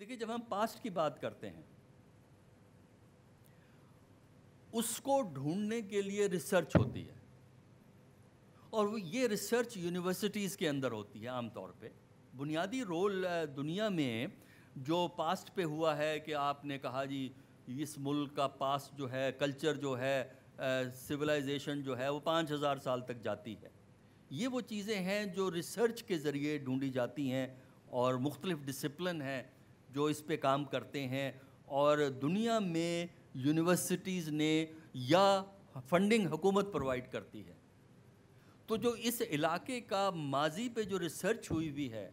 देखिए जब हम पास्ट की बात करते हैं उसको ढूंढने के लिए रिसर्च होती है और वो ये रिसर्च यूनिवर्सिटीज़ के अंदर होती है आमतौर पे बुनियादी रोल दुनिया में जो पास्ट पे हुआ है कि आपने कहा जी इस मुल्क का पास्ट जो है कल्चर जो है सिविलाइजेशन जो है वो पाँच हज़ार साल तक जाती है ये वो चीज़ें हैं जो रिसर्च के ज़रिए ढूंढी जाती हैं और मुख्तलिफ़ डिसिप्लिन हैं जो इस पे काम करते हैं और दुनिया में यूनिवर्सिटीज़ ने या फंडिंग हुकूमत प्रोवाइड करती है तो जो इस इलाके का माजी पे जो रिसर्च हुई हुई है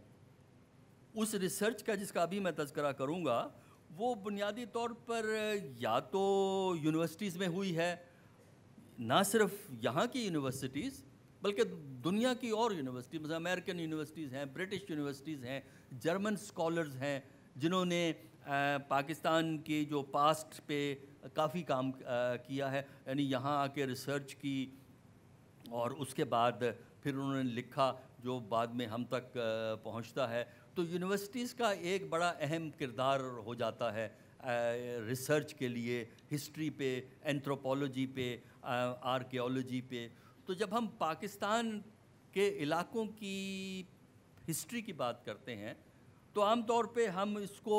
उस रिसर्च का जिसका अभी मैं तस्करा करूँगा वो बुनियादी तौर पर या तो यूनिवर्सिटीज़ में हुई है ना सिर्फ यहाँ की यूनिवर्सिटीज़ बल्कि दुनिया की और यूनिवर्सिटी मतलब अमेरिकन यूनिवर्सिटीज़ हैं ब्रिटिश यूनिवर्सिटीज़ हैं जर्मन स्कॉलर्स हैं जिन्होंने पाकिस्तान के जो पास्ट पे काफ़ी काम किया है यानी यहाँ आके रिसर्च की और उसके बाद फिर उन्होंने लिखा जो बाद में हम तक पहुँचता है तो यूनिवर्सिटीज़ का एक बड़ा अहम किरदार हो जाता है रिसर्च के लिए हिस्ट्री पे एंथ्रोपोलॉजी पे आर्कियोलॉजी पे तो जब हम पाकिस्तान के इलाकों की हिस्ट्री की बात करते हैं तो आमतौर पे हम इसको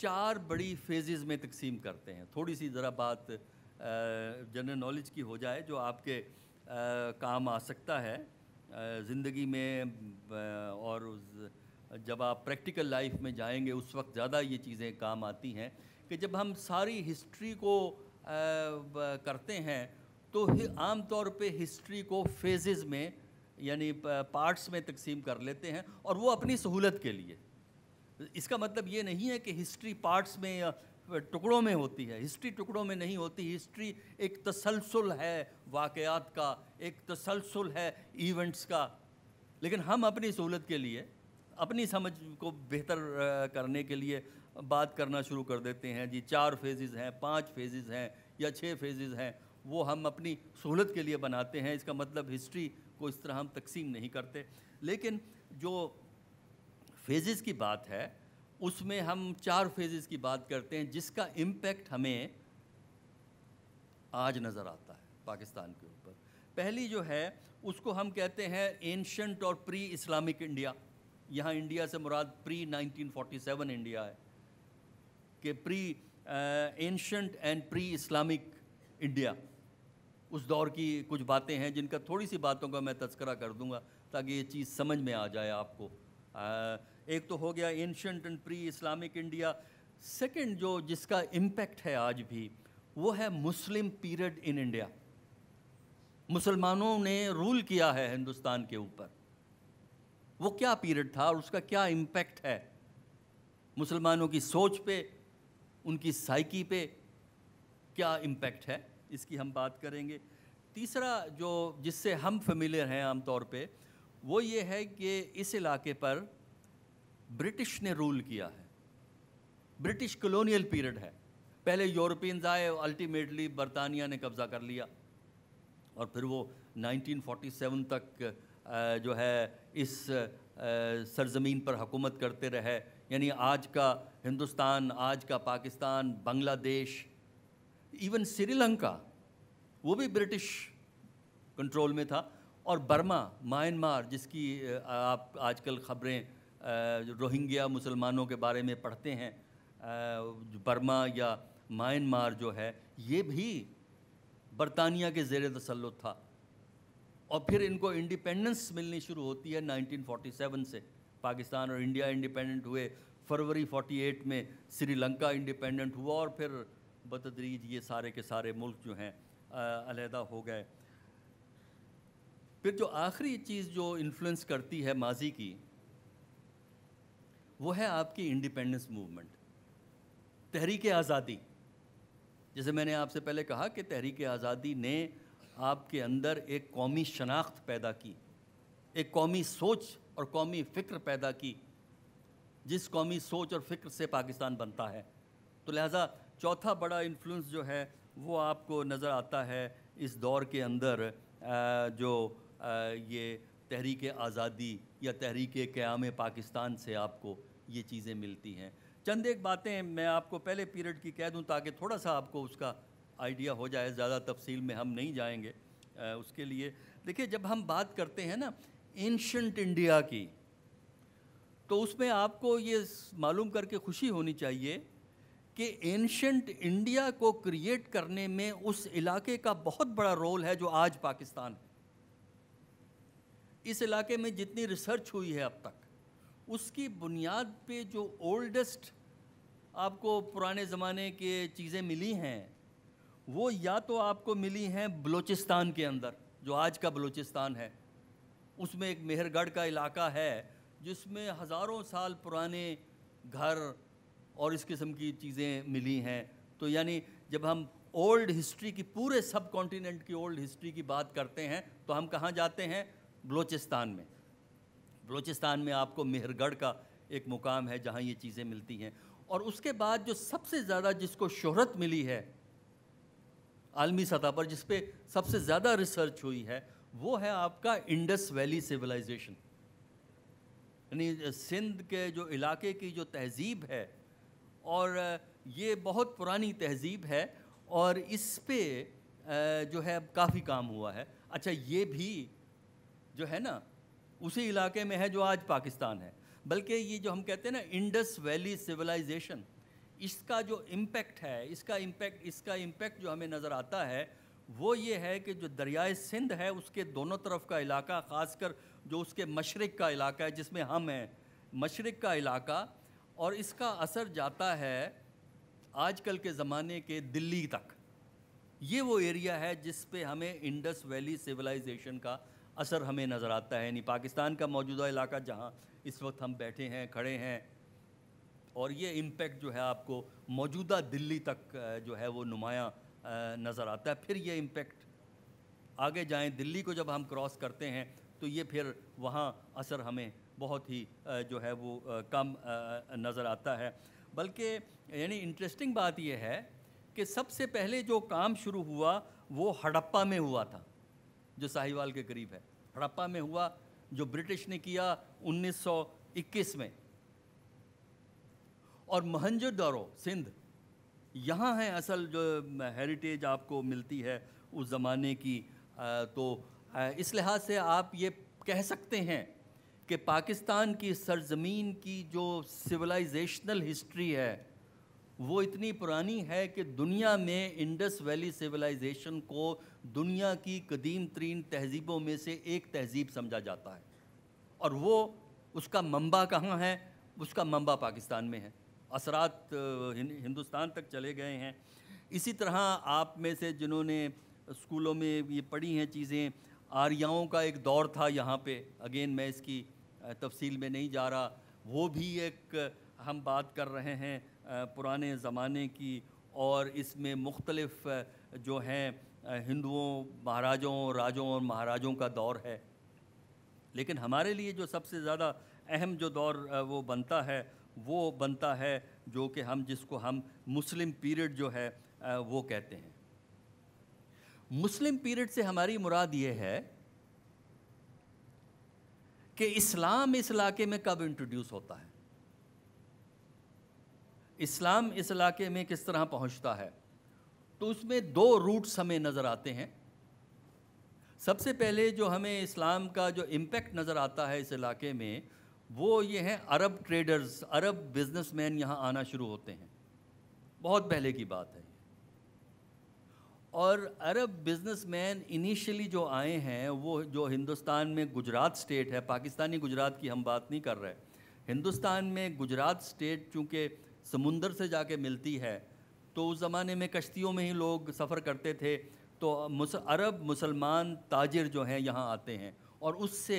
चार बड़ी फेजेस में तकसीम करते हैं थोड़ी सी ज़रा बात जनरल नॉलेज की हो जाए जो आपके काम आ सकता है ज़िंदगी में और जब आप प्रैक्टिकल लाइफ में जाएंगे उस वक्त ज़्यादा ये चीज़ें काम आती हैं कि जब हम सारी हिस्ट्री को करते हैं तो आम तौर पे हिस्ट्री को फेजेस में यानी पार्ट्स में तकसीम कर लेते हैं और वो अपनी सहूलत के लिए इसका मतलब ये नहीं है कि हिस्ट्री पार्ट्स में टुकड़ों में होती है हिस्ट्री टुकड़ों में नहीं होती हिस्ट्री एक तसलसल है वाक़ात का एक तसलसल है इवेंट्स का लेकिन हम अपनी सहूलत के लिए अपनी समझ को बेहतर करने के लिए बात करना शुरू कर देते हैं जी चार फेजेस हैं पांच फेजेस हैं या छः फेजेस हैं वो हम अपनी सहूलत के लिए बनाते हैं इसका मतलब हिस्ट्री को इस तरह हम तकसीम नहीं करते लेकिन जो फेजेस की बात है उसमें हम चार फेजेस की बात करते हैं जिसका इम्पैक्ट हमें आज नज़र आता है पाकिस्तान के ऊपर पहली जो है उसको हम कहते हैं एंशंट और प्री इस्लामिक इंडिया यहाँ इंडिया से मुराद प्री 1947 इंडिया है कि pre ancient and pre Islamic India उस दौर की कुछ बातें हैं जिनका थोड़ी सी बातों का मैं तस्करा कर दूंगा ताकि ये चीज़ समझ में आ जाए आपको आ, एक तो हो गया ancient and pre Islamic India second जो जिसका इम्पैक्ट है आज भी वो है मुस्लिम पीरियड इन इंडिया मुसलमानों ने रूल किया है हिंदुस्तान के ऊपर वो क्या पीरियड था और उसका क्या इम्पैक्ट है मुसलमानों की सोच पे उनकी साइकी पे क्या इम्पैक्ट है इसकी हम बात करेंगे तीसरा जो जिससे हम फेमिलियर हैं आमतौर पे वो ये है कि इस इलाके पर ब्रिटिश ने रूल किया है ब्रिटिश कॉलोनियल पीरियड है पहले यूरोपियंस आए अल्टीमेटली बरतानिया ने कब्ज़ा कर लिया और फिर वो 1947 तक जो है इस सरजमीन पर हुकूमत करते रहे यानी आज का हिंदुस्तान आज का पाकिस्तान बांग्लादेश इवन श्रीलंका वो भी ब्रिटिश कंट्रोल में था और बर्मा म्यांमार जिसकी आप आजकल ख़बरें रोहिंग्या मुसलमानों के बारे में पढ़ते हैं बर्मा या म्यांमार जो है ये भी बरतानिया के जेर तसलुत था और फिर इनको इंडिपेंडेंस मिलनी शुरू होती है 1947 से पाकिस्तान और इंडिया इंडिपेंडेंट हुए फरवरी 48 में श्रीलंका इंडिपेंडेंट हुआ और फिर बतदरीज ये सारे के सारे मुल्क जो हैं अलहदा हो गए फिर जो आखिरी चीज़ जो इन्फ्लुएंस करती है माजी की वो है आपकी इंडिपेंडेंस मूवमेंट तहरीक आज़ादी जैसे मैंने आपसे पहले कहा कि तहरीक आज़ादी ने आपके अंदर एक कौमी शनाख्त पैदा की एक कौमी सोच और कौमी फ़िक्र पैदा की जिस कौमी सोच और फ़िक्र से पाकिस्तान बनता है तो लिहाजा चौथा बड़ा इन्फ्लुएंस जो है वो आपको नज़र आता है इस दौर के अंदर जो ये तहरीक आज़ादी या तहरीक क़्याम पाकिस्तान से आपको ये चीज़ें मिलती हैं चंद एक बातें मैं आपको पहले पीरियड की कह दूं ताकि थोड़ा सा आपको उसका आइडिया हो जाए ज़्यादा तफसील में हम नहीं जाएंगे आ, उसके लिए देखिए जब हम बात करते हैं ना एंशंट इंडिया की तो उसमें आपको ये मालूम करके खुशी होनी चाहिए कि एंशंट इंडिया को क्रिएट करने में उस इलाके का बहुत बड़ा रोल है जो आज पाकिस्तान है इस इलाके में जितनी रिसर्च हुई है अब तक उसकी बुनियाद पे जो ओल्डेस्ट आपको पुराने ज़माने के चीज़ें मिली हैं वो या तो आपको मिली हैं बलूचिस्तान के अंदर जो आज का बलूचिस्तान है उसमें एक मेहरगढ़ का इलाका है जिसमें हज़ारों साल पुराने घर और इस किस्म की चीज़ें मिली हैं तो यानी जब हम ओल्ड हिस्ट्री की पूरे सब कॉन्टीनेंट की ओल्ड हिस्ट्री की बात करते हैं तो हम कहाँ जाते हैं बलूचिस्तान में बलूचिस्तान में आपको मेहरगढ़ का एक मुकाम है जहाँ ये चीज़ें मिलती हैं और उसके बाद जो सबसे ज़्यादा जिसको शोहरत मिली है आलमी सतह पर जिसपे सबसे ज़्यादा रिसर्च हुई है वो है आपका इंडस वैली सिविलाइजेशन यानी सिंध के जो इलाके की जो तहजीब है और ये बहुत पुरानी तहजीब है और इस पे जो है काफ़ी काम हुआ है अच्छा ये भी जो है ना उसी इलाके में है जो आज पाकिस्तान है बल्कि ये जो हम कहते हैं ना इंडस वैली सिविलाइजेशन इसका जो इम्पेक्ट है इसका इम्पेक्ट इसका इम्पेक्ट जो हमें नज़र आता है वो ये है कि जो दरियाए सिंध है उसके दोनों तरफ का इलाका ख़ासकर जो उसके मशरक़ का इलाका है जिसमें हम हैं मशरक़ का इलाका और इसका असर जाता है आजकल के ज़माने के दिल्ली तक ये वो एरिया है जिस पे हमें इंडस वैली सिविलाइजेशन का असर हमें नज़र आता है यानी पाकिस्तान का मौजूदा इलाका जहाँ इस वक्त हम बैठे हैं खड़े हैं और ये इम्पेक्ट जो है आपको मौजूदा दिल्ली तक जो है वो नुमाया नज़र आता है फिर ये इम्पेक्ट आगे जाएं दिल्ली को जब हम क्रॉस करते हैं तो ये फिर वहाँ असर हमें बहुत ही जो है वो कम नज़र आता है बल्कि यानी इंटरेस्टिंग बात यह है कि सबसे पहले जो काम शुरू हुआ वो हड़प्पा में हुआ था जो साहिवाल के करीब है हड़प्पा में हुआ जो ब्रिटिश ने किया 1921 में और महंजोदारो सिंध यहाँ है असल जो हेरिटेज आपको मिलती है उस ज़माने की तो इस लिहाज से आप ये कह सकते हैं कि पाकिस्तान की सरजमीन की जो सिविलाइजेशनल हिस्ट्री है वो इतनी पुरानी है कि दुनिया में इंडस वैली सिविलाइजेशन को दुनिया की कदीम तरीन तहजीबों में से एक तहजीब समझा जाता है और वो उसका मंबा कहाँ है उसका मंबा पाकिस्तान में है असरात हिंदुस्तान तक चले गए हैं इसी तरह आप में से जिन्होंने स्कूलों में ये पढ़ी हैं चीज़ें आर्याओं का एक दौर था यहाँ पे अगेन मैं इसकी तफसील में नहीं जा रहा वो भी एक हम बात कर रहे हैं पुराने ज़माने की और इसमें मुख्तलफ़ जो हैं हिंदुओं महाराजों राजों और महाराजों का दौर है लेकिन हमारे लिए जो सबसे ज़्यादा अहम जो दौर वो बनता है वो बनता है जो कि हम जिसको हम मुस्लिम पीरियड जो है वो कहते हैं मुस्लिम पीरियड से हमारी मुराद ये है कि इस्लाम इस इलाके में कब इंट्रोड्यूस होता है इस्लाम इस इलाके में किस तरह पहुंचता है तो उसमें दो रूट्स हमें नज़र आते हैं सबसे पहले जो हमें इस्लाम का जो इम्पैक्ट नज़र आता है इस इलाके में वो ये हैं अरब ट्रेडर्स अरब बिजनेसमैन यहाँ आना शुरू होते हैं बहुत पहले की बात है और अरब बिजनेसमैन इनिशियली जो आए हैं वो जो हिंदुस्तान में गुजरात स्टेट है पाकिस्तानी गुजरात की हम बात नहीं कर रहे हिंदुस्तान में गुजरात स्टेट चूँकि समुंदर से जाके मिलती है तो उस ज़माने में कश्तियों में ही लोग सफ़र करते थे तो मुस अरब मुसलमान ताजिर जो हैं यहाँ आते हैं और उससे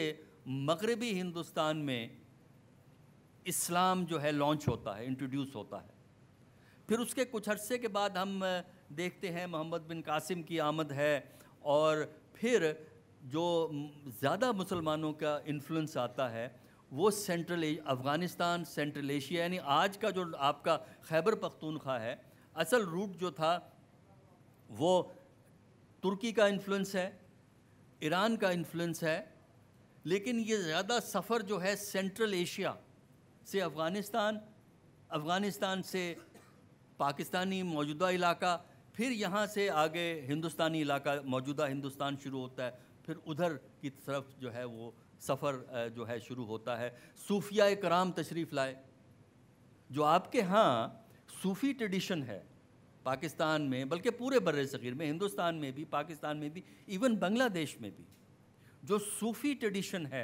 मगरबी हिंदुस्तान में इस्लाम जो है लॉन्च होता है इंट्रोड्यूस होता है फिर उसके कुछ अरसे के बाद हम देखते हैं मोहम्मद बिन कासिम की आमद है और फिर जो ज़्यादा मुसलमानों का इन्फ्लुएंस आता है वो सेंट्रल अफ़गानिस्तान सेंट्रल एशिया यानी आज का जो आपका खैबर पख्तूनख्वा है असल रूट जो था वो तुर्की का इन्फ्लुएंस है ईरान का इन्फ्लुएंस है लेकिन ये ज़्यादा सफ़र जो है सेंट्रल एशिया से अफ़गानिस्तान अफ़गानिस्तान से पाकिस्तानी मौजूदा इलाका फिर यहाँ से आगे हिंदुस्तानी इलाका मौजूदा हिंदुस्तान शुरू होता है फिर उधर की तरफ जो है वो सफ़र जो है शुरू होता है सूफिया कराम तशरीफ़ लाए जो आपके यहाँ सूफ़ी ट्रेडिशन है पाकिस्तान में बल्कि पूरे बर सग़ीर में हिंदुस्तान में भी पाकिस्तान में भी इवन बांग्लादेश में भी जो सूफ़ी ट्रेडिशन है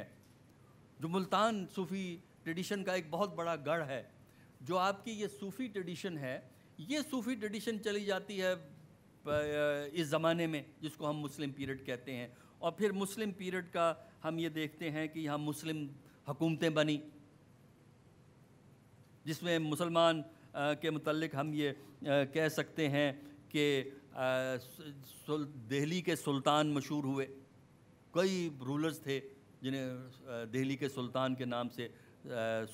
जो मुल्तान सूफ़ी ट्रेडिशन का एक बहुत बड़ा गढ़ है जो आपकी ये सूफ़ी ट्रेडिशन है ये सूफ़ी ट्रेडिशन चली जाती है इस ज़माने में जिसको हम मुस्लिम पीरियड कहते हैं और फिर मुस्लिम पीरियड का हम ये देखते हैं कि यहाँ मुस्लिम हकूमतें बनी जिसमें मुसलमान के मतलब हम ये कह सकते हैं कि दिल्ली के सुल्तान मशहूर हुए कई रूलर्स थे जिन्हें दिल्ली के सुल्तान के नाम से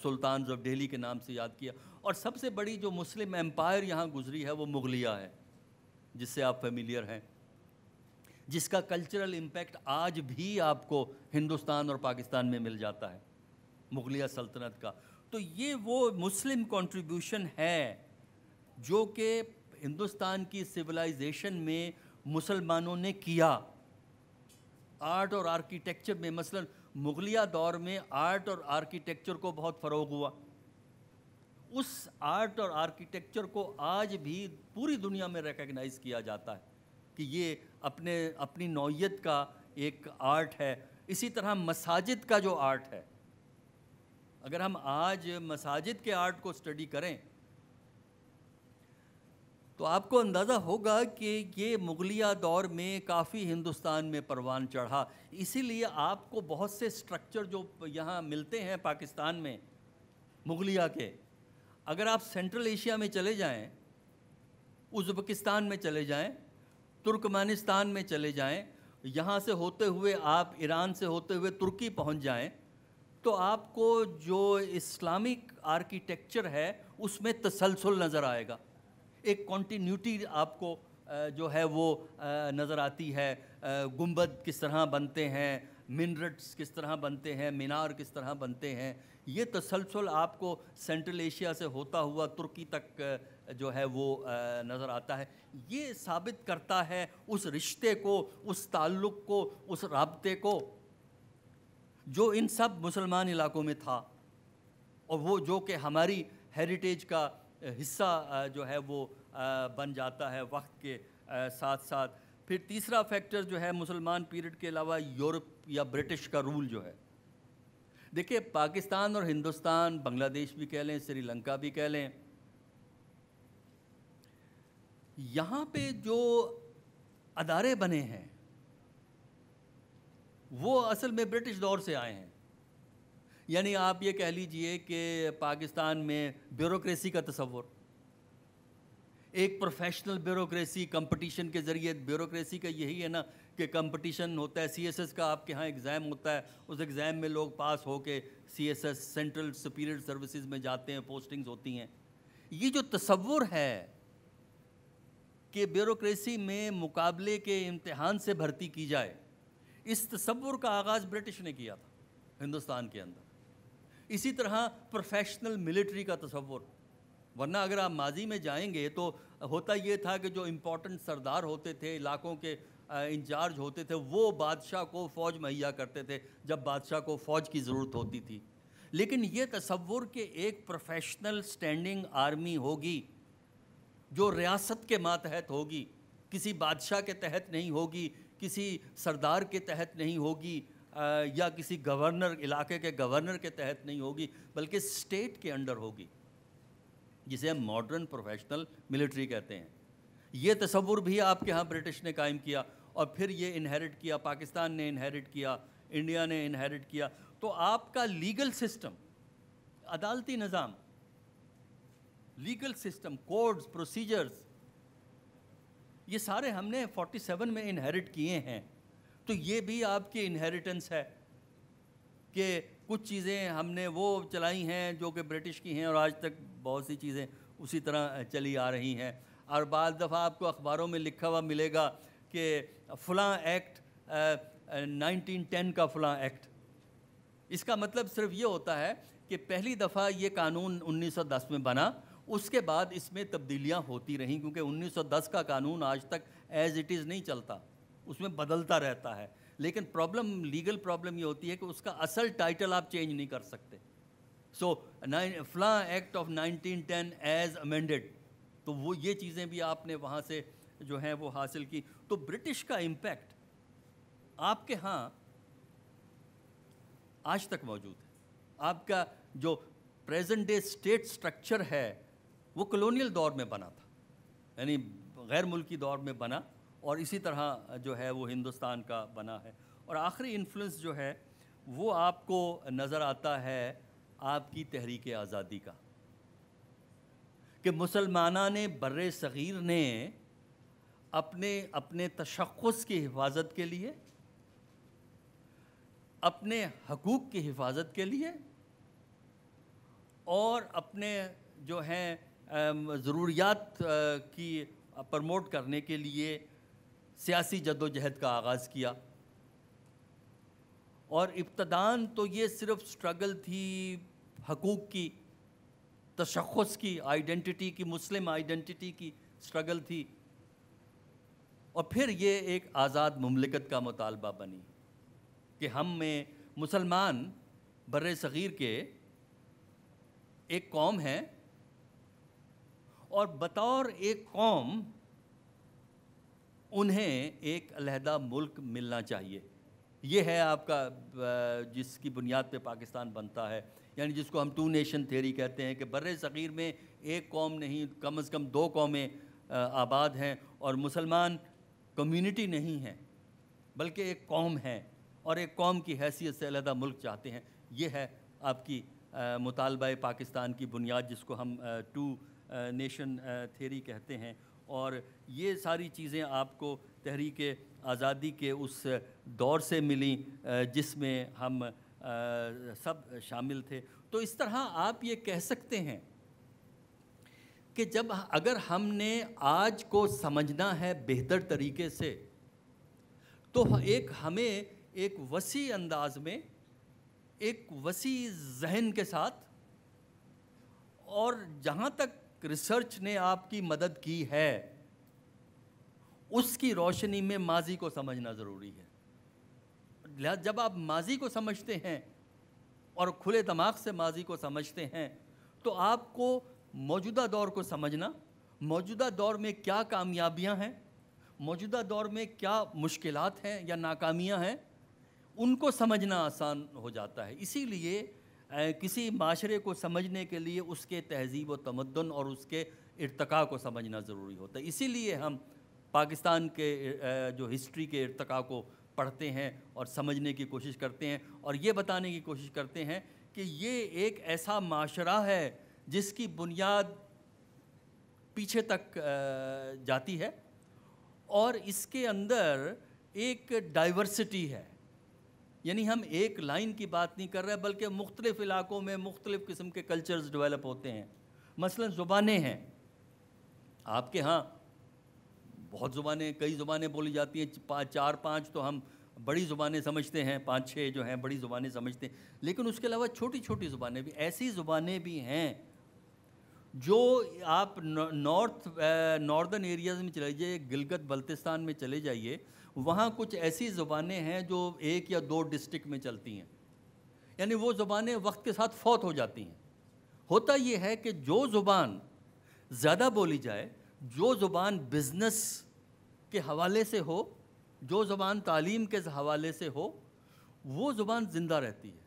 सुल्तान ऑफ दिल्ली के नाम से याद किया और सबसे बड़ी जो मुस्लिम एम्पायर यहाँ गुजरी है वो मुगलिया है जिससे आप फेमिलियर हैं जिसका कल्चरल इम्पैक्ट आज भी आपको हिंदुस्तान और पाकिस्तान में मिल जाता है मुगलिया सल्तनत का तो ये वो मुस्लिम कंट्रीब्यूशन है जो कि हिंदुस्तान की सिविलाइजेशन में मुसलमानों ने किया आर्ट और आर्किटेक्चर में मसलन मुगलिया दौर में आर्ट और आर्किटेक्चर को बहुत फ़रोग हुआ उस आर्ट और आर्किटेक्चर को आज भी पूरी दुनिया में रिकग्नाइज किया जाता है कि ये अपने अपनी नौीयत का एक आर्ट है इसी तरह मसाजिद का जो आर्ट है अगर हम आज मसाजिद के आर्ट को स्टडी करें तो आपको अंदाज़ा होगा कि ये मुगलिया दौर में काफ़ी हिंदुस्तान में परवान चढ़ा इसीलिए आपको बहुत से स्ट्रक्चर जो यहाँ मिलते हैं पाकिस्तान में मुगलिया के अगर आप सेंट्रल एशिया में चले जाएं, उज़्बेकिस्तान में चले जाएं, तुर्कमानिस्तान में चले जाएं, यहाँ से होते हुए आप ईरान से होते हुए तुर्की पहुँच जाएँ तो आपको जो इस्लामिक आर्किटेक्चर है उसमें तसलसल नज़र आएगा एक कॉन्टीन्यूटी आपको जो है वो नज़र आती है गुम्बद किस तरह बनते हैं मिनरट्स किस तरह बनते हैं मीनार किस तरह बनते हैं ये तसलसल आपको सेंट्रल एशिया से होता हुआ तुर्की तक जो है वो नज़र आता है ये साबित करता है उस रिश्ते को उस ताल्लुक़ को उस रबते को जो इन सब मुसलमान इलाकों में था और वो जो कि हमारी हेरिटेज का हिस्सा जो है वो बन जाता है वक्त के साथ साथ फिर तीसरा फैक्टर जो है मुसलमान पीरियड के अलावा यूरोप या ब्रिटिश का रूल जो है देखिए पाकिस्तान और हिंदुस्तान बांग्लादेश भी कह लें श्रीलंका भी कह लें यहाँ पे जो अदारे बने हैं वो असल में ब्रिटिश दौर से आए हैं यानी आप ये कह लीजिए कि पाकिस्तान में ब्यूरोक्रेसी का तस्वर एक प्रोफेशनल ब्यूरोक्रेसी कंपटीशन के ज़रिए ब्यूरोक्रेसी का यही है ना कि कंपटीशन होता है सीएसएस का आपके यहाँ एग्ज़ाम होता है उस एग्ज़ाम में लोग पास हो के C S S central superior services में जाते हैं पोस्टिंग्स होती हैं ये जो तस्वुर है कि ब्यूरोक्रेसी में मुकाबले के इम्तहान से भर्ती की जाए इस तस्वुर का आगाज़ ब्रिटिश ने किया था हिंदुस्तान के अंदर इसी तरह प्रोफेशनल मिलिट्री का तस्वुर वरना अगर आप माजी में जाएंगे तो होता ये था कि जो इम्पोर्टेंट सरदार होते थे इलाकों के इंचार्ज होते थे वो बादशाह को फ़ौज मुहैया करते थे जब बादशाह को फ़ौज की ज़रूरत होती थी लेकिन ये तस्वुर के एक प्रोफेशनल स्टैंडिंग आर्मी होगी जो रियासत के मातहत होगी किसी बादशाह के तहत नहीं होगी किसी सरदार के तहत नहीं होगी या किसी गवर्नर इलाके के गवर्नर के तहत नहीं होगी बल्कि स्टेट के अंडर होगी जिसे हम मॉडर्न प्रोफेशनल मिलिट्री कहते हैं ये तस्वुर भी आपके यहाँ ब्रिटिश ने कायम किया और फिर ये इनहेरिट किया पाकिस्तान ने इनहेरिट किया इंडिया ने इनहेरिट किया तो आपका लीगल सिस्टम अदालती निज़ाम लीगल सिस्टम कोड्स प्रोसीजर्स ये सारे हमने 47 में इनहेरिट किए हैं तो ये भी आपके इनहेरिटेंस है कि कुछ चीज़ें हमने वो चलाई हैं जो कि ब्रिटिश की हैं और आज तक बहुत सी चीज़ें उसी तरह चली आ रही हैं और बाद दफ़ा आपको अखबारों में लिखा हुआ मिलेगा कि फ़लाँ एक्ट नाइनटीन टेन का फ़लाँ एक्ट इसका मतलब सिर्फ ये होता है कि पहली दफ़ा ये कानून 1910 में बना उसके बाद इसमें तब्दीलियां होती रहीं क्योंकि 1910 का कानून आज तक एज इट इज़ नहीं चलता उसमें बदलता रहता है लेकिन प्रॉब्लम लीगल प्रॉब्लम ये होती है कि उसका असल टाइटल आप चेंज नहीं कर सकते सो नाइन फ्ला एक्ट ऑफ 1910 एज अमेंडेड तो वो ये चीज़ें भी आपने वहाँ से जो हैं वो हासिल की तो ब्रिटिश का इम्पैक्ट आपके यहाँ आज तक मौजूद है आपका जो प्रेजेंट डे स्टेट स्ट्रक्चर है वो कलोनियल दौर में बना था यानी गैर मुल्की दौर में बना और इसी तरह जो है वो हिंदुस्तान का बना है और आखिरी इन्फ्लुएंस जो है वो आपको नज़र आता है आपकी तहरीक आज़ादी का कि मुसलमाना ने बर सग़ीर ने अपने अपने तशखस की हिफाजत के लिए अपने हकूक़ की हिफाजत के लिए और अपने जो हैं ज़रूरियात की प्रमोट करने के लिए सियासी जदोजहद का आगाज़ किया और इब्तदान तो ये सिर्फ स्ट्रगल थी हकूक़ की तशखस की आइडेंटिटी की मुस्लिम आइडेंटिटी की स्ट्रगल थी और फिर ये एक आज़ाद ममलिकत का मुतालबा बनी कि हम में मुसलमान बर सग़ीर के एक कौम है और बतौर एक कौम उन्हें एक अलहदा मुल्क मिलना चाहिए ये है आपका जिसकी बुनियाद पे पाकिस्तान बनता है यानी जिसको हम टू नेशन थेरी कहते हैं कि बर सग़ीर में एक कौम नहीं कम अज़ कम दो कौमें आबाद हैं और मुसलमान कम्युनिटी नहीं है बल्कि एक कौम है और एक कौम की हैसियत से अलहदा मुल्क चाहते हैं ये है आपकी मुतालबा पाकिस्तान की बुनियाद जिसको हम टू नेशन थेरी कहते हैं और ये सारी चीज़ें आपको तहरीक आज़ादी के उस दौर से मिली जिसमें हम सब शामिल थे तो इस तरह आप ये कह सकते हैं कि जब अगर हमने आज को समझना है बेहतर तरीके से तो एक हमें एक वसी अंदाज में एक वसी जहन के साथ और जहाँ तक रिसर्च ने आपकी मदद की है उसकी रोशनी में माजी को समझना ज़रूरी है लिहाजा जब आप माजी को समझते हैं और खुले दिमाग से माजी को समझते हैं तो आपको मौजूदा दौर को समझना मौजूदा दौर में क्या कामयाबियां हैं मौजूदा दौर में क्या मुश्किलात हैं या नाकामियां हैं उनको समझना आसान हो जाता है इसीलिए किसी माशरे को समझने के लिए उसके तहजीब व तमदन और उसके इरतका को समझना ज़रूरी होता है इसीलिए हम पाकिस्तान के जो हिस्ट्री के इरतका को पढ़ते हैं और समझने की कोशिश करते हैं और ये बताने की कोशिश करते हैं कि ये एक ऐसा माशरा है जिसकी बुनियाद पीछे तक जाती है और इसके अंदर एक डाइवर्सिटी है यानी हम एक लाइन की बात नहीं कर रहे बल्कि मुख्तलिफ इलाकों में मुख्तलिफ़ किस्म के कल्चर्स डेवलप होते हैं मसलन ज़ुबानें हैं आपके यहाँ बहुत ज़ुबानें कई ज़ुबानें बोली जाती हैं चार पाँच तो हम बड़ी ज़ुबानें समझते हैं पाँच छः जो हैं बड़ी ज़ुबानें समझते हैं लेकिन उसके अलावा छोटी छोटी ज़ुबानें भी ऐसी ज़ुबानें भी हैं जो आप नॉर्थ नॉर्दर्न एरियाज़ में चले जाइए गिलगत बल्तिस्तान में चले जाइए वहाँ कुछ ऐसी ज़ुबानें हैं जो एक या दो डिस्ट्रिक्ट में चलती हैं यानी वो ज़ुबानें वक्त के साथ फौत हो जाती हैं होता ये है कि जो ज़ुबान ज़्यादा बोली जाए जो ज़ुबान बिज़नेस के हवाले से हो जो ज़ुबान तालीम के हवाले से हो वो ज़ुबान ज़िंदा रहती है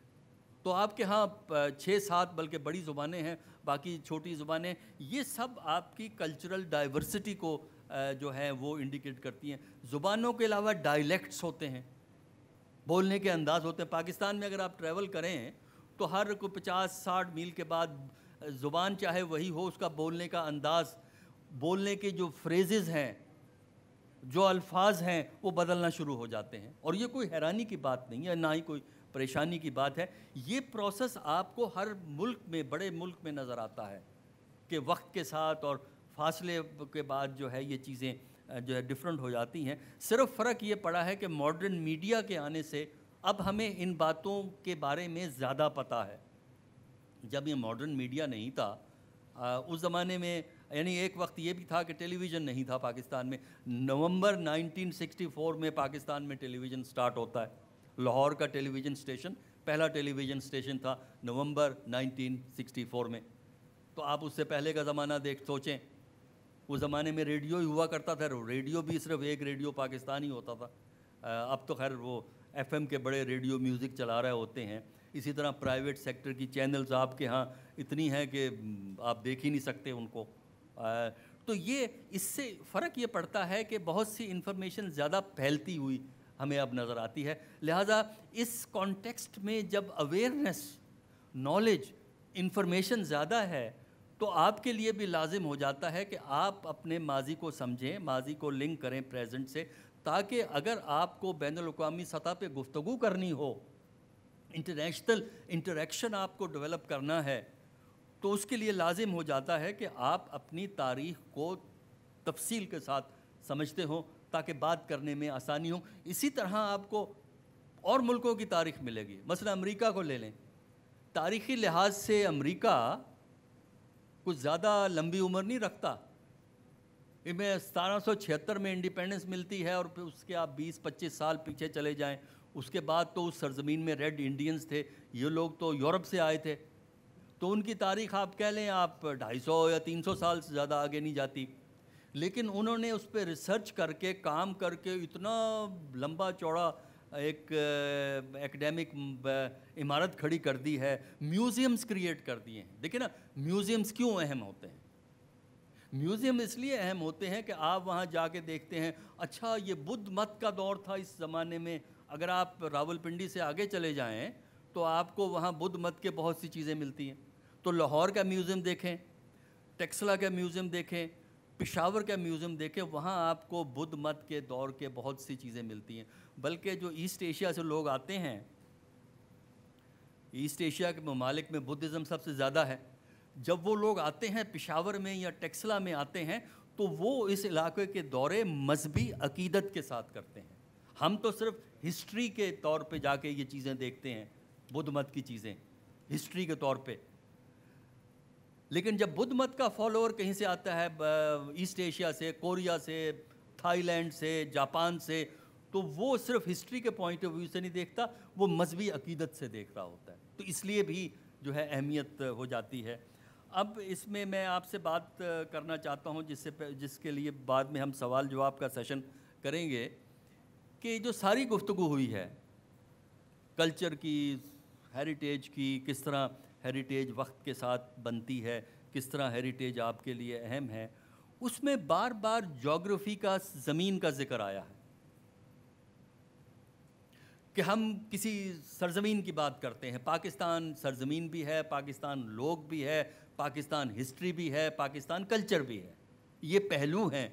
तो आपके यहाँ छः सात बल्कि बड़ी ज़ुबानें हैं बाकी छोटी ज़ुबानें ये सब आपकी कल्चरल डाइवर्सिटी को जो हैं वो इंडिकेट करती हैं ज़ुबानों के अलावा डायलैक्ट्स होते हैं बोलने के अंदाज होते हैं पाकिस्तान में अगर आप ट्रैवल करें तो हर को पचास साठ मील के बाद ज़ुबान चाहे वही हो उसका बोलने का अंदाज बोलने के जो फ्रेजेज़ हैं जो अल्फाज हैं वो बदलना शुरू हो जाते हैं और ये कोई हैरानी की बात नहीं है ना ही कोई परेशानी की बात है ये प्रोसेस आपको हर मुल्क में बड़े मुल्क में नज़र आता है कि वक्त के साथ और फासले के बाद जो है ये चीज़ें जो है डिफरेंट हो जाती हैं सिर्फ फ़र्क ये पड़ा है कि मॉडर्न मीडिया के आने से अब हमें इन बातों के बारे में ज़्यादा पता है जब ये मॉडर्न मीडिया नहीं था आ, उस ज़माने में यानी एक वक्त ये भी था कि टेलीविज़न नहीं था पाकिस्तान में नवंबर 1964 में पाकिस्तान में टेलीविज़न स्टार्ट होता है लाहौर का टेलीविज़न स्टेशन पहला टेलीविज़न स्टेशन था नवंबर 1964 में तो आप उससे पहले का ज़माना देख सोचें उस ज़माने में रेडियो ही हुआ करता था रेडियो भी सिर्फ एक रेडियो पाकिस्तान ही होता था अब तो खैर वो एफ के बड़े रेडियो म्यूज़िक चला रहे होते हैं इसी तरह प्राइवेट सेक्टर की चैनल्स आपके यहाँ इतनी हैं कि आप देख ही नहीं सकते उनको तो ये इससे फ़र्क ये पड़ता है कि बहुत सी इन्फॉर्मेशन ज़्यादा फैलती हुई हमें अब नज़र आती है लिहाजा इस कॉन्टेक्स्ट में जब अवेयरनेस नॉलेज इन्फॉर्मेशन ज़्यादा है तो आपके लिए भी लाजिम हो जाता है कि आप अपने माजी को समझें माजी को लिंक करें प्रेजेंट से ताकि अगर आपको बैन अवी सतह पर गुफ्तु करनी हो इंटरनेशनल इंटरेक्शन आपको डेवलप करना है तो उसके लिए लाजिम हो जाता है कि आप अपनी तारीख को तफसील के साथ समझते हो ताकि बात करने में आसानी हो इसी तरह आपको और मुल्कों की तारीख मिलेगी मसला अमरीका को ले लें तारीख़ी लिहाज से अमरीका कुछ ज़्यादा लंबी उम्र नहीं रखता इनमें सतारह में इंडिपेंडेंस मिलती है और फिर उसके आप 20-25 साल पीछे चले जाएं उसके बाद तो उस सरजमीन में रेड इंडियंस थे ये लोग तो यूरोप से आए थे तो उनकी तारीख आप कह लें आप 250 या 300 साल से ज़्यादा आगे नहीं जाती लेकिन उन्होंने उस पर रिसर्च करके काम करके इतना लंबा चौड़ा एक एकेडमिक इमारत खड़ी कर दी है म्यूज़ियम्स क्रिएट कर दिए हैं देखिए ना म्यूज़ियम्स क्यों अहम होते हैं म्यूज़ियम इसलिए अहम होते हैं कि आप वहाँ जाके देखते हैं अच्छा ये बुद्ध मत का दौर था इस ज़माने में अगर आप रावलपिंडी से आगे चले जाएं तो आपको वहाँ बुद्ध मत के बहुत सी चीज़ें मिलती हैं तो लाहौर का म्यूज़ियम देखें टेक्सला का म्यूज़ियम देखें पिशावर का म्यूज़ियम देखें वहाँ आपको बुद्ध मत के दौर के बहुत सी चीज़ें मिलती हैं बल्कि जो ईस्ट एशिया से लोग आते हैं ईस्ट एशिया के ममालिक में बुद्धिज़्म सबसे ज़्यादा है जब वो लोग आते हैं पिशावर में या टेक्सला में आते हैं तो वो इस इलाके के दौरे मजहबी अकीदत के साथ करते हैं हम तो सिर्फ हिस्ट्री के तौर पे जाके ये चीज़ें देखते हैं बुद्ध मत की चीज़ें हिस्ट्री के तौर पे लेकिन जब बुद्ध मत का फॉलोअर कहीं से आता है ईस्ट एशिया से कोरिया से थाईलैंड से जापान से तो वो सिर्फ हिस्ट्री के पॉइंट ऑफ व्यू से नहीं देखता वो मजहबी अकीदत से देख रहा होता है तो इसलिए भी जो है अहमियत हो जाती है अब इसमें मैं आपसे बात करना चाहता हूँ जिससे जिसके लिए बाद में हम सवाल जवाब का सेशन करेंगे कि जो सारी गुफ्तु हुई है कल्चर की हेरिटेज की किस तरह हेरिटेज वक्त के साथ बनती है किस तरह हेरिटेज आपके लिए अहम है उसमें बार बार जोग्राफ़ी का ज़मीन का जिक्र आया है कि हम किसी सरजमीन की बात करते हैं पाकिस्तान सरजमीन भी है पाकिस्तान लोग भी है पाकिस्तान हिस्ट्री भी है पाकिस्तान कल्चर भी है ये पहलू हैं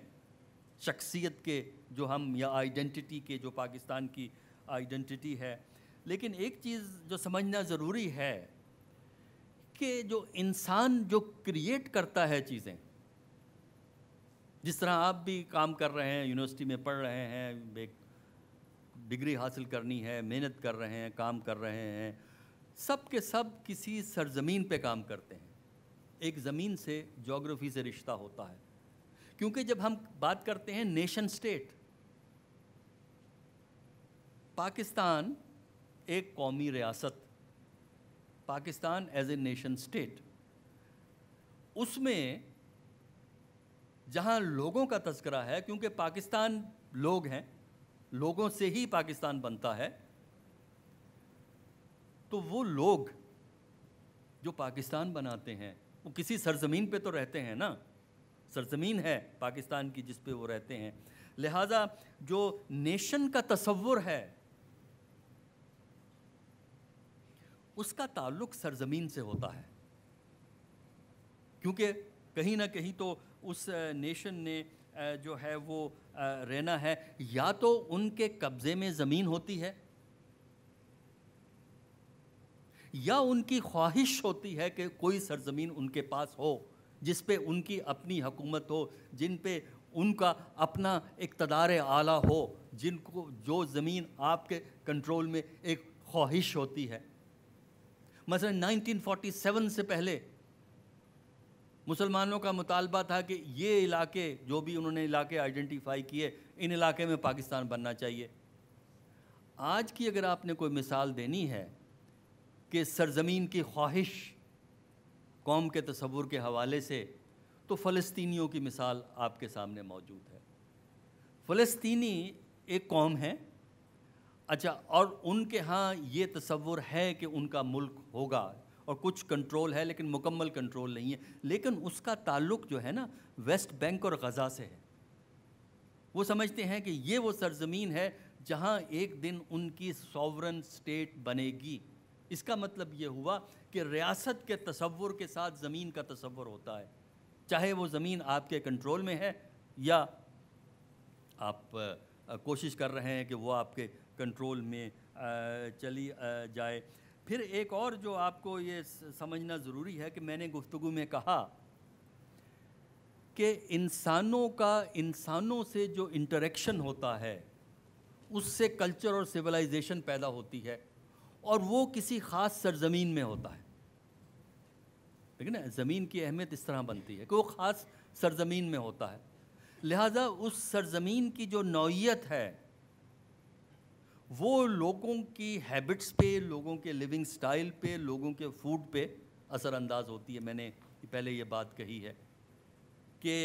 शख्सियत के जो हम या आइडेंटिटी के जो पाकिस्तान की आइडेंटिटी है लेकिन एक चीज़ जो समझना ज़रूरी है कि जो इंसान जो क्रिएट करता है चीज़ें जिस तरह आप भी काम कर रहे हैं यूनिवर्सिटी में पढ़ रहे हैं एक डिग्री हासिल करनी है मेहनत कर रहे हैं काम कर रहे हैं सब के सब किसी सरजमीन पे काम करते हैं एक ज़मीन से जोग्राफी से रिश्ता होता है क्योंकि जब हम बात करते हैं नेशन स्टेट पाकिस्तान एक कौमी रियासत Pakistan as a nation state उसमें जहाँ लोगों का तस्करा है क्योंकि पाकिस्तान लोग हैं लोगों से ही पाकिस्तान बनता है तो वो लोग जो पाकिस्तान बनाते हैं वो किसी सरजमीन पे तो रहते हैं ना सरजमीन है पाकिस्तान की जिस पे वो रहते हैं लिहाजा जो नेशन का तस्वुर है उसका ताल्लुक सरजमीन से होता है क्योंकि कहीं ना कहीं तो उस नेशन ने जो है वो रहना है या तो उनके कब्ज़े में ज़मीन होती है या उनकी ख्वाहिश होती है कि कोई सरजमीन उनके पास हो जिस पे उनकी अपनी हुकूमत हो जिन पे उनका अपना इकतदार आला हो जिनको जो ज़मीन आपके कंट्रोल में एक ख्वाहिश होती है मसलन 1947 से पहले मुसलमानों का मुतालबा था कि ये इलाके जो भी उन्होंने इलाके आइडेंटिफाई किए इन इलाके में पाकिस्तान बनना चाहिए आज की अगर आपने कोई मिसाल देनी है कि सरजमीन की ख्वाहिश कौम के तस्वुर के हवाले से तो फ़लस्तीनियों की मिसाल आपके सामने मौजूद है फ़लस्तीनी एक कौम है अच्छा और उनके यहाँ ये तस्वुर है कि उनका मुल्क होगा और कुछ कंट्रोल है लेकिन मुकम्मल कंट्रोल नहीं है लेकिन उसका ताल्लुक जो है ना वेस्ट बैंक और गज़ा से है वो समझते हैं कि ये वो सरजमीन है जहाँ एक दिन उनकी सॉवरन स्टेट बनेगी इसका मतलब ये हुआ कि रियासत के तस्वुर के साथ ज़मीन का तस्वुर होता है चाहे वो ज़मीन आपके कंट्रोल में है या आप कोशिश कर रहे हैं कि वो आपके कंट्रोल में चली जाए फिर एक और जो आपको ये समझना ज़रूरी है कि मैंने गुफ्तु में कहा कि इंसानों का इंसानों से जो इंटरेक्शन होता है उससे कल्चर और सिविलाइजेशन पैदा होती है और वो किसी ख़ास सरजमीन में होता है ठीक है ना ज़मीन की अहमियत इस तरह बनती है कि वो ख़ास सरजमीन में होता है लिहाजा उस सरजमीन की जो नौीयत है वो लोगों की हैबिट्स पे लोगों के लिविंग स्टाइल पे लोगों के फूड पे असरानंदाज होती है मैंने पहले ये बात कही है कि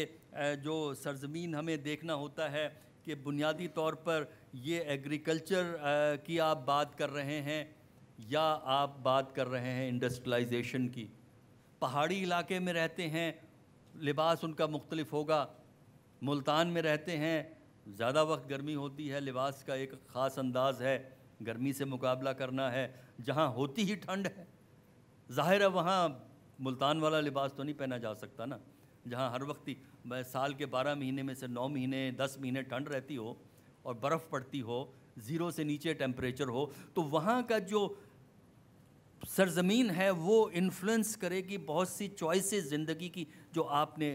जो सरजमीन हमें देखना होता है कि बुनियादी तौर पर ये एग्रीकल्चर की आप बात कर रहे हैं या आप बात कर रहे हैं इंडस्ट्रलाइजेशन की पहाड़ी इलाके में रहते हैं लिबास उनका मुख्तलिफ होगा मुल्तान में रहते हैं ज़्यादा वक्त गर्मी होती है लिबास का एक ख़ास अंदाज़ है गर्मी से मुकाबला करना है जहाँ होती ही ठंड है ज़ाहिर है वहाँ मुल्तान वाला लिबास तो नहीं पहना जा सकता ना जहाँ हर वक्त ही साल के बारह महीने में से नौ महीने दस महीने ठंड रहती हो और बर्फ़ पड़ती हो ज़ीरो से नीचे टेम्परेचर हो तो वहाँ का जो सरजमीन है वो इन्फ्लुएंस करेगी बहुत सी चॉइसेस ज़िंदगी की जो आपने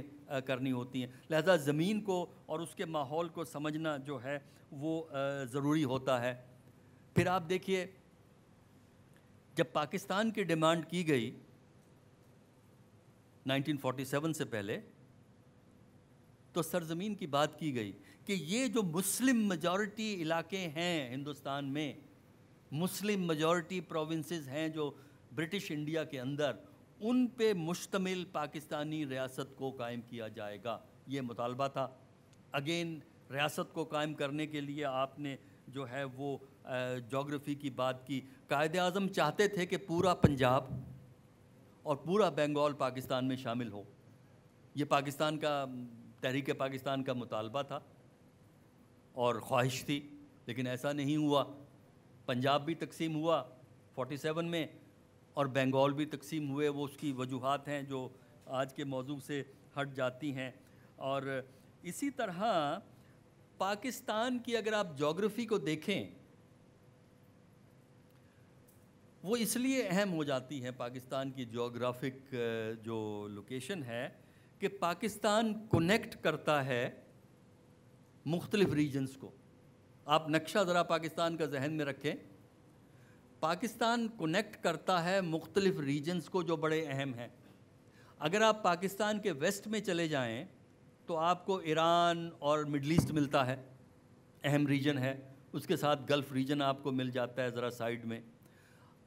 करनी होती हैं लिहाजा ज़मीन को और उसके माहौल को समझना जो है वो ज़रूरी होता है फिर आप देखिए जब पाकिस्तान की डिमांड की गई 1947 से पहले तो सरजमीन की बात की गई कि ये जो मुस्लिम मजॉरिटी इलाके हैं हिंदुस्तान में मुस्लिम मजॉरिटी प्रोविंसेस हैं जो ब्रिटिश इंडिया के अंदर उन पे मुश्तमिल पाकिस्तानी रियासत को कायम किया जाएगा ये मुतालबा था अगेन रियासत को कायम करने के लिए आपने जो है वो जोग्राफ़ी की बात की कायद अज़म चाहते थे कि पूरा पंजाब और पूरा बंगाल पाकिस्तान में शामिल हो ये पाकिस्तान का तहरीक पाकिस्तान का मुतालबा था और ख्वाहिश थी लेकिन ऐसा नहीं हुआ पंजाब भी तकसीम हुआ 47 में और बंगाल भी तकसीम हुए वो उसकी वजूहत हैं जो आज के मौजू से हट जाती हैं और इसी तरह पाकिस्तान की अगर आप जोग्राफ़ी को देखें वो इसलिए अहम हो जाती है पाकिस्तान की जोग्राफिक जो लोकेशन है कि पाकिस्तान कनेक्ट करता है मुख्तलिफ़ रीजन्स को आप नक्शा ज़रा पाकिस्तान का जहन में रखें पाकिस्तान कनेक्ट करता है मुख्तलिफ रीजन्स को जो बड़े अहम हैं अगर आप पाकिस्तान के वेस्ट में चले जाएं तो आपको ईरान और मिडल ईस्ट मिलता है अहम रीजन है उसके साथ गल्फ़ रीजन आपको मिल जाता है ज़रा साइड में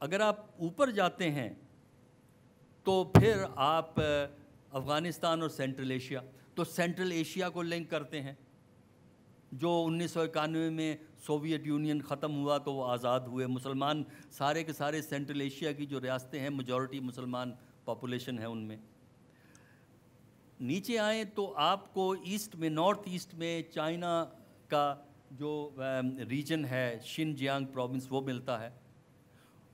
अगर आप ऊपर जाते हैं तो फिर आप अफ़गानिस्तान और सेंट्रल एशिया तो सेंट्रल एशिया को लिंक करते हैं जो उन्नीस में सोवियत यूनियन ख़त्म हुआ तो वो आज़ाद हुए मुसलमान सारे के सारे सेंट्रल एशिया की जो रियासतें हैं मेजॉरिटी मुसलमान पॉपुलेशन है उनमें नीचे आए तो आपको ईस्ट में नॉर्थ ईस्ट में चाइना का जो रीजन um, है शिनजियांग प्रोविंस वो मिलता है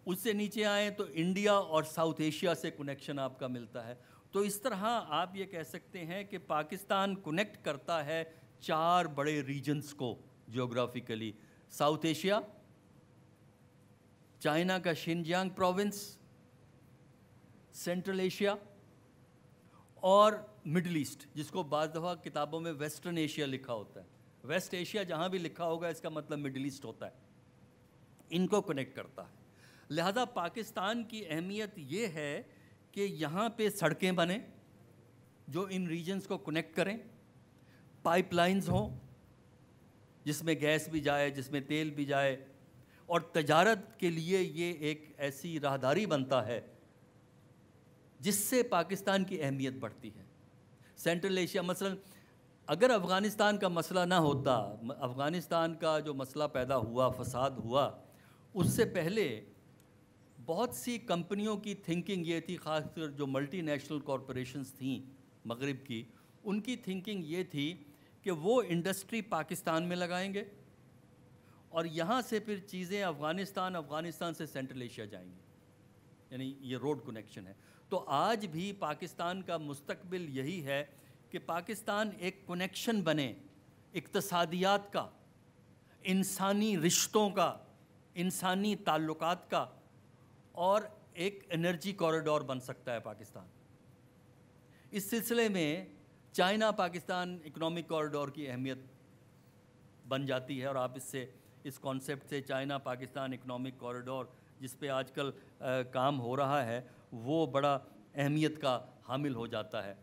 उससे नीचे आए तो इंडिया और साउथ एशिया से कनेक्शन आपका मिलता है तो इस तरह आप ये कह सकते हैं कि पाकिस्तान कनेक्ट करता है चार बड़े रीजन्स को जोग्राफिकली साउथ एशिया चाइना का शिनजियांग प्रोविंस सेंट्रल एशिया और मिडल ईस्ट जिसको बाद दफ़ा किताबों में वेस्टर्न एशिया लिखा होता है वेस्ट एशिया जहाँ भी लिखा होगा इसका मतलब मिडल ईस्ट होता है इनको कनेक्ट करता है लिहाजा पाकिस्तान की अहमियत ये है कि यहाँ पे सड़कें बने जो इन रीजन्स को कनेक्ट करें पाइपलाइंस हों जिसमें गैस भी जाए जिसमें तेल भी जाए और तजारत के लिए ये एक ऐसी राहदारी बनता है जिससे पाकिस्तान की अहमियत बढ़ती है सेंट्रल एशिया मसलन अगर अफ़गानिस्तान का मसला ना होता अफ़गानिस्तान का जो मसला पैदा हुआ फसाद हुआ उससे पहले बहुत सी कंपनियों की थिंकिंग ये थी खासकर जो मल्टीनेशनल कॉरपोरेशंस थी मगरब की उनकी थिंकिंग ये थी कि वो इंडस्ट्री पाकिस्तान में लगाएंगे और यहाँ से फिर चीज़ें अफ़गानिस्तान अफ़गानिस्तान से सेंट्रल एशिया जाएंगी यानी ये रोड कनेक्शन है तो आज भी पाकिस्तान का मुस्तबिल यही है कि पाकिस्तान एक कनेक्शन बने इकतसादियात का इंसानी रिश्तों का इंसानी ताल्लुक का और एक एनर्जी कॉरिडोर बन सकता है पाकिस्तान इस सिलसिले में चाइना पाकिस्तान इकोनॉमिक कॉरिडोर की अहमियत बन जाती है और आप इससे इस कॉन्सेप्ट से चाइना पाकिस्तान इकोनॉमिक कॉरिडोर जिस पे आजकल आ, काम हो रहा है वो बड़ा अहमियत का हामिल हो जाता है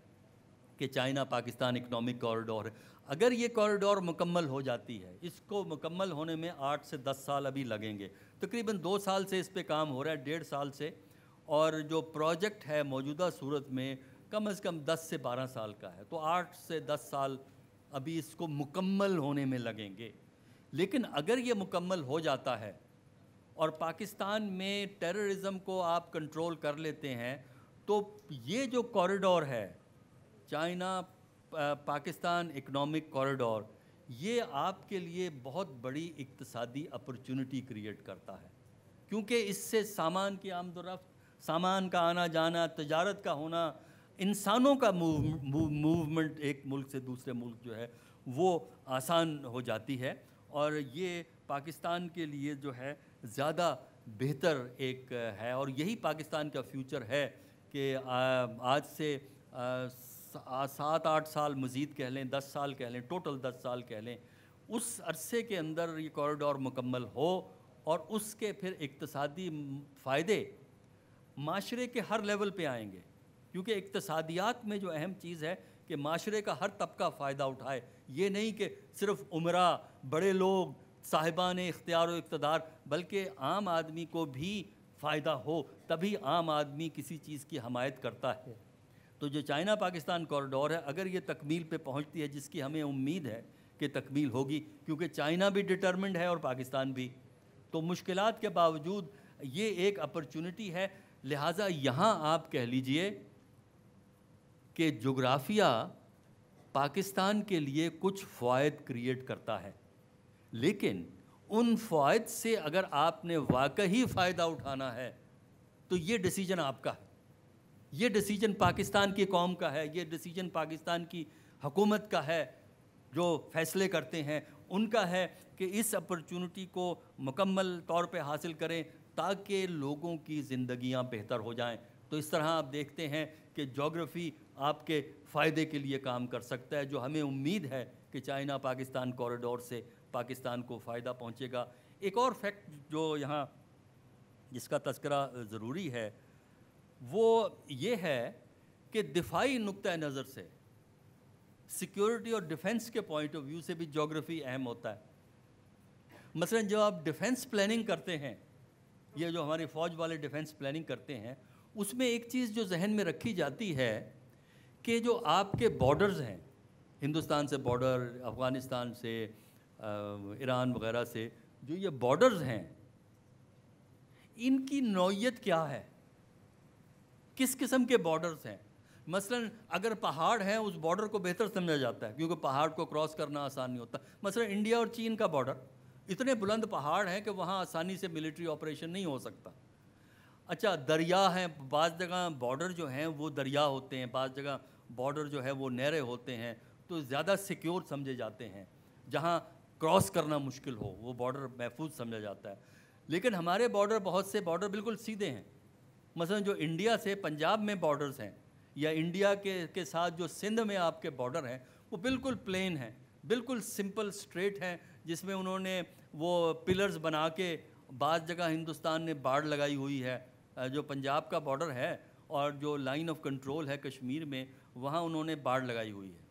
कि चाइना पाकिस्तान इकोनॉमिक कॉरिडोर अगर ये कॉरिडोर मुकम्मल हो जाती है इसको मुकम्मल होने में आठ से दस साल अभी लगेंगे तकरीबन दो साल से इस पर काम हो रहा है डेढ़ साल से और जो प्रोजेक्ट है मौजूदा सूरत में कम से कम 10 से 12 साल का है तो 8 से 10 साल अभी इसको मुकम्मल होने में लगेंगे लेकिन अगर ये मुकम्मल हो जाता है और पाकिस्तान में टेररिज्म को आप कंट्रोल कर लेते हैं तो ये जो कॉरिडोर है चाइना पाकिस्तान इकोनॉमिक कॉरिडोर ये आपके लिए बहुत बड़ी इकतसादी अपॉर्चुनिटी क्रिएट करता है क्योंकि इससे सामान की आमदोरफ्त सामान का आना जाना तजारत का होना इंसानों का मूव मूवमेंट एक मुल्क से दूसरे मुल्क जो है वो आसान हो जाती है और ये पाकिस्तान के लिए जो है ज़्यादा बेहतर एक है और यही पाकिस्तान का फ्यूचर है कि आज से सात आठ साल मज़ीद कह लें दस साल कह लें टोटल दस साल कह लें उस अरसे के अंदर ये कॉरिडोर मुकम्मल हो और उसके फिर इकतसादी फ़ायदे माशरे के हर लेवल पे आएंगे क्योंकि इकतसादियात में जो अहम चीज़ है कि माशरे का हर तबका फ़ायदा उठाए ये नहीं कि सिर्फ उम्रा बड़े लोग साहिबान इख्तियार इकतदार बल्कि आम आदमी को भी फ़ायदा हो तभी आम आदमी किसी चीज़ की हमायत करता है तो जो चाइना पाकिस्तान कॉरिडोर है अगर ये तकमील पे पहुंचती है जिसकी हमें उम्मीद है कि तकमील होगी क्योंकि चाइना भी डिटर्मेंड है और पाकिस्तान भी तो मुश्किल के बावजूद ये एक अपॉर्चुनिटी है लिहाजा यहाँ आप कह लीजिए कि जोग्राफिया पाकिस्तान के लिए कुछ फ़ायद क्रिएट करता है लेकिन उन फ़ायद से अगर आपने वाकई फ़ायदा उठाना है तो ये डिसीजन आपका है ये डिसीजन पाकिस्तान की कौम का है ये डिसीजन पाकिस्तान की हुकूमत का है जो फैसले करते हैं उनका है कि इस अपॉर्चुनिटी को मुकम्मल तौर पे हासिल करें ताकि लोगों की ज़िंदगियां बेहतर हो जाएं तो इस तरह आप देखते हैं कि जोग्राफ़ी आपके फ़ायदे के लिए काम कर सकता है जो हमें उम्मीद है कि चाइना पाकिस्तान कॉरिडोर से पाकिस्तान को फ़ायदा पहुंचेगा एक और फैक्ट जो यहाँ जिसका तस्करा ज़रूरी है वो ये है कि दिफाई नुक़ नज़र से सिक्योरिटी और डिफेंस के पॉइंट ऑफ व्यू से भी जोग्राफ़ी अहम होता है मसलन जब आप डिफेंस प्लानिंग करते हैं ये जो हमारे फ़ौज वाले डिफेंस प्लानिंग करते हैं उसमें एक चीज़ जो जहन में रखी जाती है कि जो आपके बॉर्डर्स हैं हिंदुस्तान से बॉर्डर अफ़गानिस्तान से ईरान वगैरह से जो ये बॉर्डर्स हैं इनकी नौीयत क्या है किस किस्म के बॉर्डर्स हैं मसलन अगर पहाड़ हैं उस बॉर्डर को बेहतर समझा जाता है क्योंकि पहाड़ को क्रॉस करना आसान नहीं होता मसलन इंडिया और चीन का बॉर्डर इतने बुलंद पहाड़ हैं कि वहाँ आसानी से मिलिट्री ऑपरेशन नहीं हो सकता अच्छा दरिया हैं बाज़ जगह बॉर्डर जो हैं वो दरिया होते हैं बाज़ जगह बॉर्डर जो है वो नहरे होते हैं तो ज़्यादा सिक्योर समझे जाते हैं जहाँ क्रॉस करना मुश्किल हो वो बॉर्डर महफूज समझा जाता है लेकिन हमारे बॉर्डर बहुत से बॉर्डर बिल्कुल सीधे हैं मसलन जो इंडिया से पंजाब में बॉर्डर्स हैं या इंडिया के के साथ जो सिंध में आपके बॉर्डर हैं वो बिल्कुल प्लेन हैं बिल्कुल सिंपल स्ट्रेट हैं जिसमें उन्होंने वो पिलर्स बना के बाद जगह हिंदुस्तान ने बाढ़ लगाई हुई है जो पंजाब का बॉर्डर है और जो लाइन ऑफ कंट्रोल है कश्मीर में वहाँ उन्होंने बाढ़ लगाई हुई है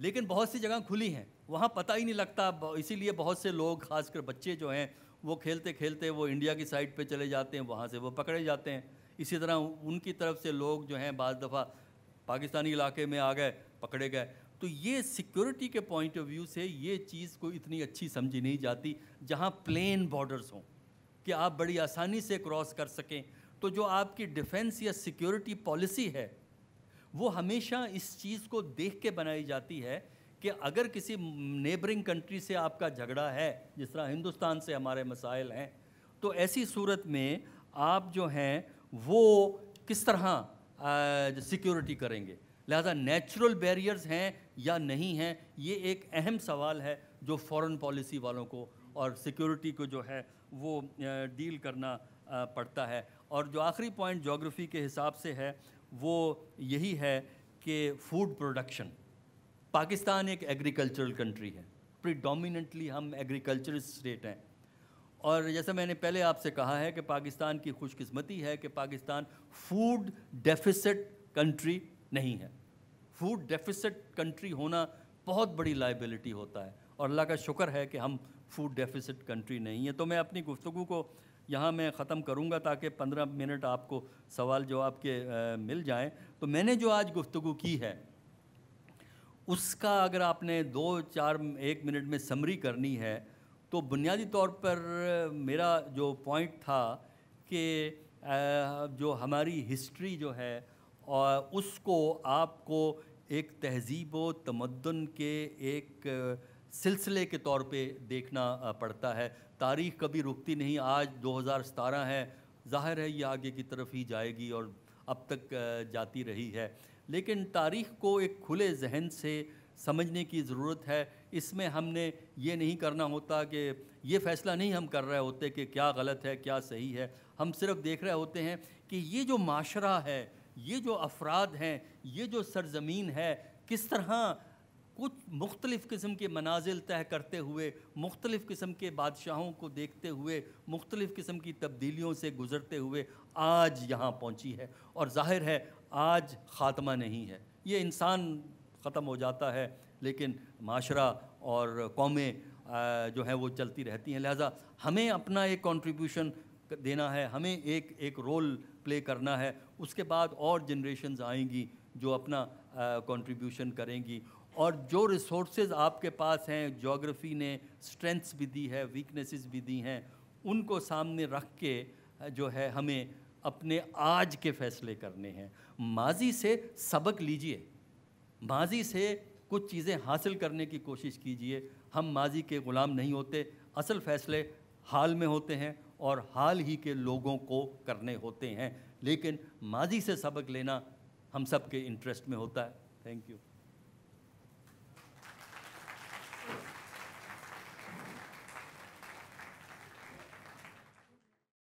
लेकिन बहुत सी जगह खुली हैं वहाँ पता ही नहीं लगता इसीलिए बहुत से लोग खासकर बच्चे जो हैं वो खेलते खेलते वो इंडिया की साइड पे चले जाते हैं वहाँ से वो पकड़े जाते हैं इसी तरह उनकी तरफ से लोग जो हैं बज दफ़ा पाकिस्तानी इलाके में आ गए पकड़े गए तो ये सिक्योरिटी के पॉइंट ऑफ व्यू से ये चीज़ को इतनी अच्छी समझी नहीं जाती जहाँ प्लेन बॉर्डर्स हों कि आप बड़ी आसानी से क्रॉस कर सकें तो जो आपकी डिफेंस या सिक्योरिटी पॉलिसी है वो हमेशा इस चीज़ को देख के बनाई जाती है कि अगर किसी नेबरिंग कंट्री से आपका झगड़ा है जिस तरह हिंदुस्तान से हमारे मसाइल हैं तो ऐसी सूरत में आप जो हैं वो किस तरह सिक्योरिटी करेंगे लिहाजा नेचुरल बैरियर्स हैं या नहीं हैं ये एक अहम सवाल है जो फॉरेन पॉलिसी वालों को और सिक्योरिटी को जो है वो डील करना पड़ता है और जो आखिरी पॉइंट जोग्राफ़ी के हिसाब से है वो यही है कि फूड प्रोडक्शन पाकिस्तान एक एग्रीकल्चरल कंट्री है प्रीडोमिनेंटली हम एग्रीकल्चर स्टेट हैं और जैसा मैंने पहले आपसे कहा है कि पाकिस्तान की खुशकिस्मती है कि पाकिस्तान फूड डेफिसिट कंट्री नहीं है फूड डेफिसिट कंट्री होना बहुत बड़ी लाइबिलिटी होता है और अल्लाह का शुक्र है कि हम फूड डेफिसिट कंट्री नहीं है तो मैं अपनी गुफ्तु को यहाँ मैं ख़त्म करूँगा ताकि पंद्रह मिनट आपको सवाल जवाब के आ, मिल जाएँ तो मैंने जो आज गुफ्तु की है उसका अगर आपने दो चार एक मिनट में समरी करनी है तो बुनियादी तौर पर मेरा जो पॉइंट था कि जो हमारी हिस्ट्री जो है और उसको आपको एक तहजीब व तमदन के एक सिलसिले के तौर पे देखना पड़ता है तारीख कभी रुकती नहीं आज दो है जाहिर है ये आगे की तरफ ही जाएगी और अब तक जाती रही है लेकिन तारीख को एक खुले जहन से समझने की ज़रूरत है इसमें हमने ये नहीं करना होता कि ये फ़ैसला नहीं हम कर रहे होते कि क्या गलत है क्या सही है हम सिर्फ देख रहे होते हैं कि ये जो माशरा है ये जो अफराद हैं ये जो सरजमीन है किस तरह कुछ मुख्तलिफ़ किस्म के मनाजिल तय करते हुए मुख्तलिफ़ किस्म के बादशाहों को देखते हुए मुख्तलिफ़ किस्म की तब्दीलियों से गुज़रते हुए आज यहाँ पहुँची है और जाहिर है आज ख़ात्मा नहीं है ये इंसान ख़त्म हो जाता है लेकिन माशरा और कौमें जो हैं वो चलती रहती हैं लिहाजा हमें अपना एक कंट्रीब्यूशन देना है हमें एक एक रोल प्ले करना है उसके बाद और जनरेशन आएंगी जो अपना कंट्रीब्यूशन करेंगी और जो रिसोर्सेज आपके पास हैं जोग्राफ़ी ने स्ट्रेंथ्स भी दी है वीकनेसेस भी दी हैं उनको सामने रख के जो है हमें अपने आज के फैसले करने हैं माजी से सबक लीजिए माजी से कुछ चीज़ें हासिल करने की कोशिश कीजिए हम माजी के ग़ुलाम नहीं होते असल फ़ैसले हाल में होते हैं और हाल ही के लोगों को करने होते हैं लेकिन माजी से सबक लेना हम सब के इंटरेस्ट में होता है थैंक यू